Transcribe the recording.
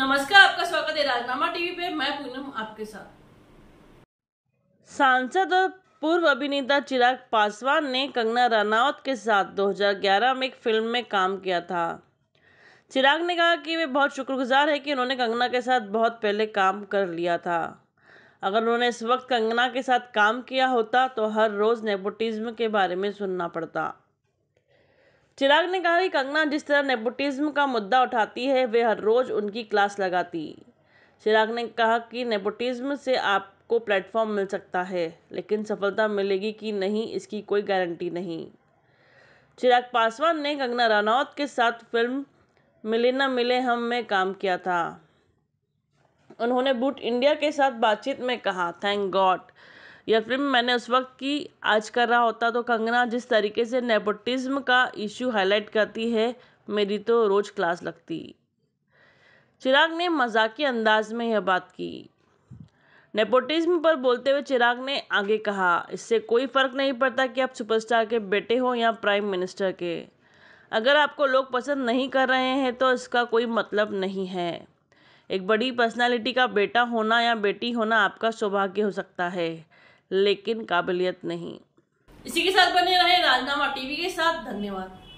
नमस्कार आपका स्वागत है राजनामा टीवी पे मैं पूनम आपके साथ सांसद और पूर्व अभिनेता चिराग पासवान ने कंगना रनावत के साथ 2011 में एक फिल्म में काम किया था चिराग ने कहा कि वे बहुत शुक्रगुजार है कि उन्होंने कंगना के साथ बहुत पहले काम कर लिया था अगर उन्होंने इस वक्त कंगना के साथ काम किया होता तो हर रोज़ नेपोटिज्म के बारे में सुनना पड़ता चिराग ने कहा कि कंगना जिस तरह नेपोटिज्म का मुद्दा उठाती है वे हर रोज़ उनकी क्लास लगाती चिराग ने कहा कि नेपोटिज्म से आपको प्लेटफॉर्म मिल सकता है लेकिन सफलता मिलेगी कि नहीं इसकी कोई गारंटी नहीं चिराग पासवान ने कंगना रनौत के साथ फिल्म मिले ना मिले हम में काम किया था उन्होंने बूट इंडिया के साथ बातचीत में कहा थैंक गॉड यह फ़िल्म मैंने उस वक़्त की आज कर रहा होता तो कंगना जिस तरीके से नेपोटिज़्म का इशू हाईलाइट करती है मेरी तो रोज़ क्लास लगती चिराग ने मज़ाक अंदाज में यह बात की नेपोटिज्म पर बोलते हुए चिराग ने आगे कहा इससे कोई फ़र्क नहीं पड़ता कि आप सुपरस्टार के बेटे हो या प्राइम मिनिस्टर के अगर आपको लोग पसंद नहीं कर रहे हैं तो इसका कोई मतलब नहीं है एक बड़ी पर्सनालिटी का बेटा होना या बेटी होना आपका सौभाग्य हो सकता है लेकिन काबिलियत नहीं इसी के साथ बने रहे राजनामा टीवी के साथ धन्यवाद